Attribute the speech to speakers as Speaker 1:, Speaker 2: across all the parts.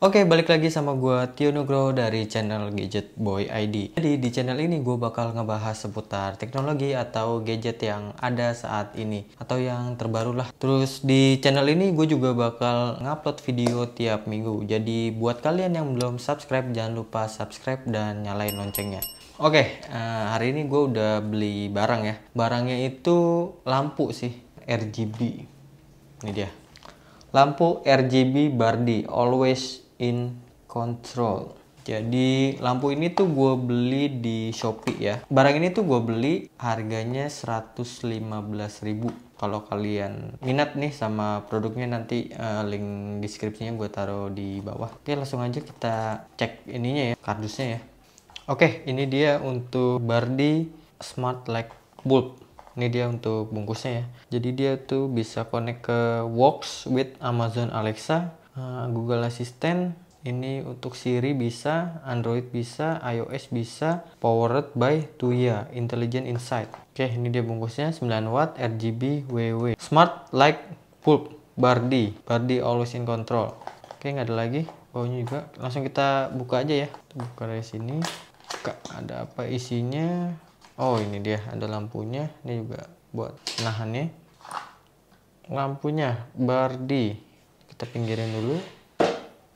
Speaker 1: Oke, balik lagi sama gue Tio Nugroho dari channel Gadget Boy ID. Jadi di channel ini gue bakal ngebahas seputar teknologi atau gadget yang ada saat ini atau yang terbaru lah. Terus di channel ini gue juga bakal ngupload video tiap minggu. Jadi buat kalian yang belum subscribe jangan lupa subscribe dan nyalain loncengnya. Oke, uh, hari ini gue udah beli barang ya. Barangnya itu lampu sih, RGB. Ini dia. Lampu RGB Bardi Always in control. Jadi lampu ini tuh gue beli di Shopee ya. Barang ini tuh gue beli harganya 115.000. Kalau kalian minat nih sama produknya nanti uh, link deskripsinya gue taruh di bawah. Oke langsung aja kita cek ininya ya, kardusnya ya. Oke ini dia untuk Bardi Smart Light Bulb. Ini dia untuk bungkusnya ya. Jadi dia tuh bisa connect ke Works with Amazon Alexa, Eh, Google Assistant ini untuk Siri bisa, Android bisa, iOS bisa, powered by Tuya Intelligent Insight. Oke, ini dia bungkusnya 9 watt RGB WW. Smart Light Bulb Bardi, Bardi always in control. Oke, nggak ada lagi. Bawahnya juga. Langsung kita buka aja ya. Buka dari sini. Buka. Ada apa isinya? Oh, ini dia. Ada lampunya. Ini juga buat nahannya. Lampunya Bardi kita pinggirin dulu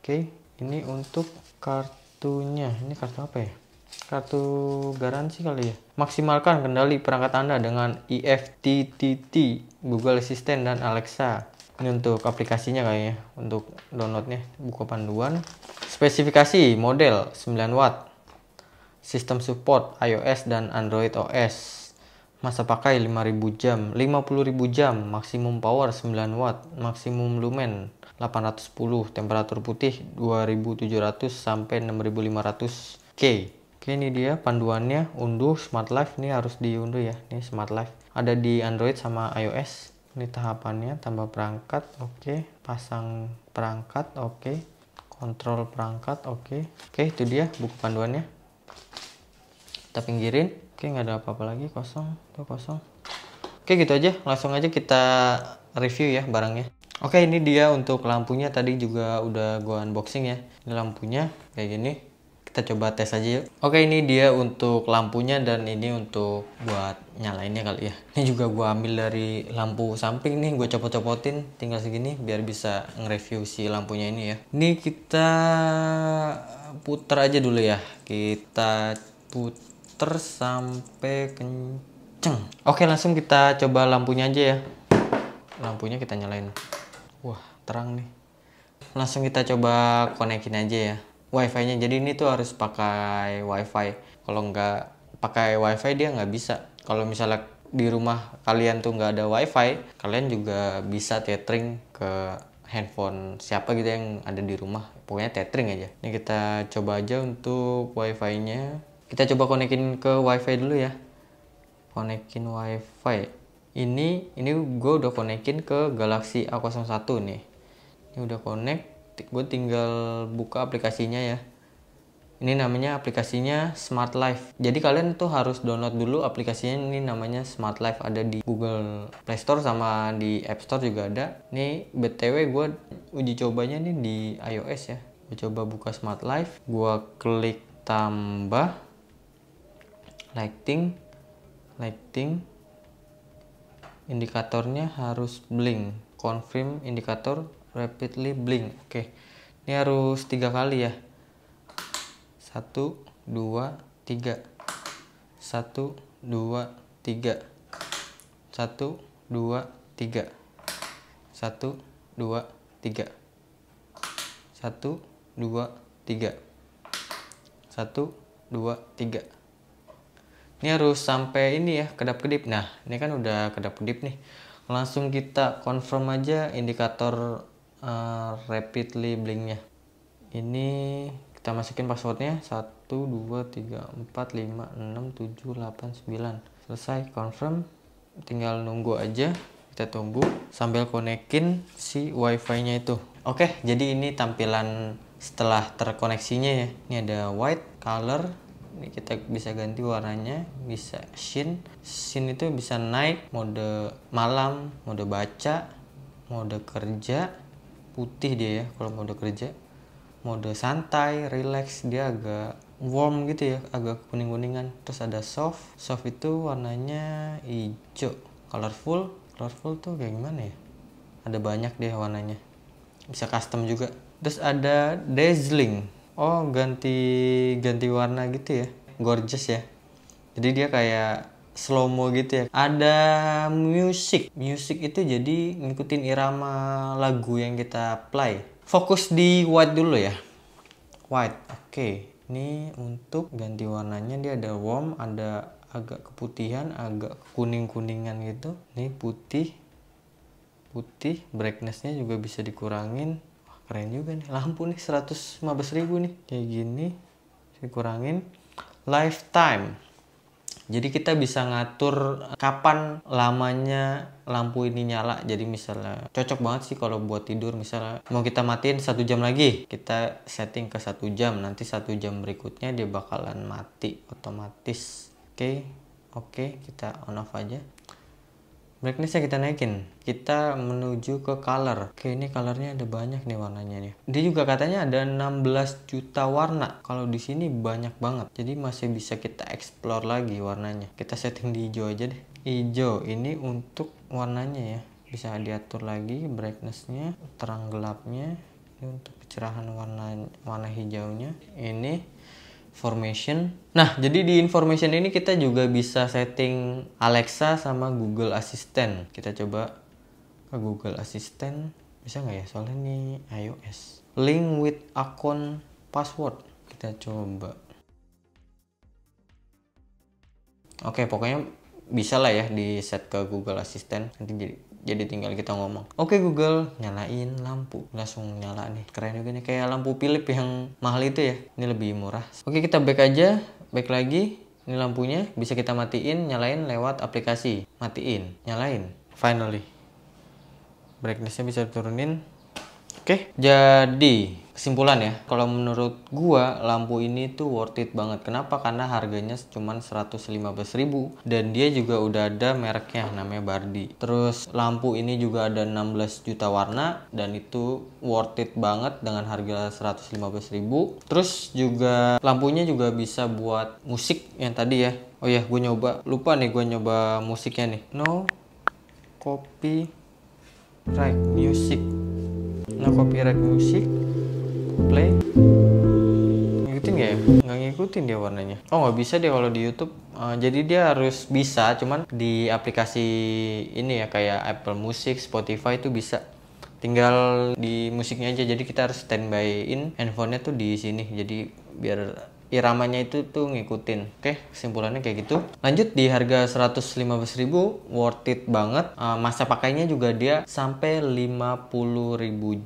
Speaker 1: oke ini untuk kartunya ini kartu apa ya kartu garansi kali ya maksimalkan kendali perangkat anda dengan IFTTT Google Assistant dan Alexa ini untuk aplikasinya kayaknya untuk downloadnya buku panduan spesifikasi model 9 watt sistem support iOS dan Android OS masa pakai 5000 jam, 50000 jam, maksimum power 9 watt, maksimum lumen 810, temperatur putih 2700 sampai 6500 K. Oke, ini dia panduannya unduh Smart Life ini harus diunduh ya. Ini Smart Life ada di Android sama iOS. Ini tahapannya tambah perangkat, oke, pasang perangkat, oke. Kontrol perangkat, oke. Oke, itu dia buku panduannya. Kita pinggirin. Oke, nggak ada apa-apa lagi, kosong, tuh kosong. Oke, gitu aja. Langsung aja kita review ya barangnya. Oke, ini dia untuk lampunya tadi juga udah gua unboxing ya. Ini lampunya kayak gini. Kita coba tes aja yuk. Oke, ini dia untuk lampunya dan ini untuk buat nyalainnya kali ya. Ini juga gua ambil dari lampu samping nih, gua copot-copotin tinggal segini biar bisa nge-review si lampunya ini ya. Ini kita putar aja dulu ya. Kita put muter sampai kenceng. Oke, langsung kita coba lampunya aja ya. Lampunya kita nyalain. Wah, terang nih. Langsung kita coba konekin aja ya. Wifi-nya. Jadi ini tuh harus pakai wifi. Kalau nggak pakai wifi dia nggak bisa. Kalau misalnya di rumah kalian tuh nggak ada wifi, kalian juga bisa tethering ke handphone siapa gitu yang ada di rumah pokoknya tethering aja ini kita coba aja untuk wifi nya kita coba konekin ke wifi dulu ya konekin wifi ini ini gue udah konekin ke Galaxy A01 nih ini udah connect gue tinggal buka aplikasinya ya ini namanya aplikasinya Smart Life jadi kalian tuh harus download dulu aplikasinya ini namanya Smart Life ada di Google Play Store sama di App Store juga ada ini btw gue uji cobanya nih di iOS ya gue coba buka Smart Life gue klik tambah lighting lighting indikatornya harus blink confirm indikator rapidly blink oke ini harus tiga kali ya satu dua tiga satu dua tiga satu dua tiga satu dua tiga satu dua tiga satu dua tiga ini harus sampai ini ya kedap-kedip nah ini kan udah kedap-kedip nih langsung kita confirm aja indikator uh, rapidly blinknya ini kita masukin passwordnya 1 2 3 4 5 6 7 8 9 selesai confirm tinggal nunggu aja kita tunggu sambil konekin si wifi-nya itu. Oke, jadi ini tampilan setelah terkoneksinya ya. Ini ada white, color, kita bisa ganti warnanya bisa shin shin itu bisa naik mode malam mode baca mode kerja putih dia ya kalau mode kerja mode santai relax dia agak warm gitu ya agak kuning kuningan terus ada soft soft itu warnanya hijau colorful colorful tuh kayak gimana ya ada banyak deh warnanya bisa custom juga terus ada dazzling oh ganti ganti warna gitu ya gorgeous ya jadi dia kayak slow mo gitu ya ada music music itu jadi ngikutin irama lagu yang kita play fokus di white dulu ya white oke okay. ini untuk ganti warnanya dia ada warm ada agak keputihan agak kuning kuningan gitu ini putih putih brightnessnya juga bisa dikurangin keren juga nih lampu nih 115 ribu nih kayak gini saya kurangin lifetime jadi kita bisa ngatur eh, kapan lamanya lampu ini nyala. Jadi misalnya cocok banget sih kalau buat tidur misalnya mau kita matiin satu jam lagi, kita setting ke satu jam. Nanti satu jam berikutnya dia bakalan mati otomatis. Oke, okay. oke okay, kita on off aja. Brightnessnya kita naikin. Kita menuju ke color. Oke, ini colornya ada banyak nih warnanya nih. Dia juga katanya ada 16 juta warna. Kalau di sini banyak banget. Jadi masih bisa kita explore lagi warnanya. Kita setting di hijau aja deh. Hijau ini untuk warnanya ya. Bisa diatur lagi brightnessnya, terang gelapnya. Ini untuk kecerahan warna warna hijaunya. Ini Information. Nah, jadi di information ini kita juga bisa setting Alexa sama Google Assistant. Kita coba ke Google Assistant. Bisa nggak ya? Soalnya ini iOS. Link with account password. Kita coba. Oke, pokoknya bisa lah ya di set ke Google Assistant. Nanti jadi jadi tinggal kita ngomong oke okay, Google nyalain lampu langsung nyala nih keren juga nih kayak lampu Philips yang mahal itu ya ini lebih murah oke okay, kita back aja back lagi ini lampunya bisa kita matiin nyalain lewat aplikasi matiin nyalain finally brightnessnya bisa turunin oke okay. jadi kesimpulan ya kalau menurut gua lampu ini tuh worth it banget kenapa karena harganya cuma 115.000 dan dia juga udah ada mereknya namanya Bardi terus lampu ini juga ada 16 juta warna dan itu worth it banget dengan harga 115.000 terus juga lampunya juga bisa buat musik yang tadi ya oh ya gue nyoba lupa nih gue nyoba musiknya nih no copy right music no copyright music play ngikutin gak ya nggak ngikutin dia warnanya oh nggak bisa dia kalau di YouTube uh, jadi dia harus bisa cuman di aplikasi ini ya kayak Apple Music Spotify itu bisa tinggal di musiknya aja jadi kita harus standby in handphonenya tuh di sini jadi biar iramanya itu tuh ngikutin. Oke, kesimpulannya kayak gitu. Lanjut di harga 115.000 worth it banget. Uh, masa pakainya juga dia sampai 50.000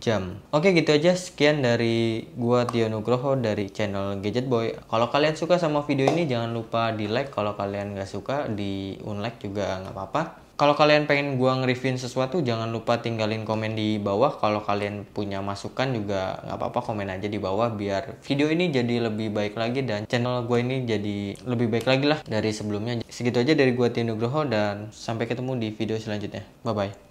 Speaker 1: jam. Oke, gitu aja sekian dari gua Tio Nugroho dari channel Gadget Boy. Kalau kalian suka sama video ini jangan lupa di like. Kalau kalian nggak suka di unlike juga nggak apa-apa kalau kalian pengen gue nge review sesuatu jangan lupa tinggalin komen di bawah kalau kalian punya masukan juga nggak apa-apa komen aja di bawah biar video ini jadi lebih baik lagi dan channel gue ini jadi lebih baik lagi lah dari sebelumnya segitu aja dari gue Tino dan sampai ketemu di video selanjutnya bye bye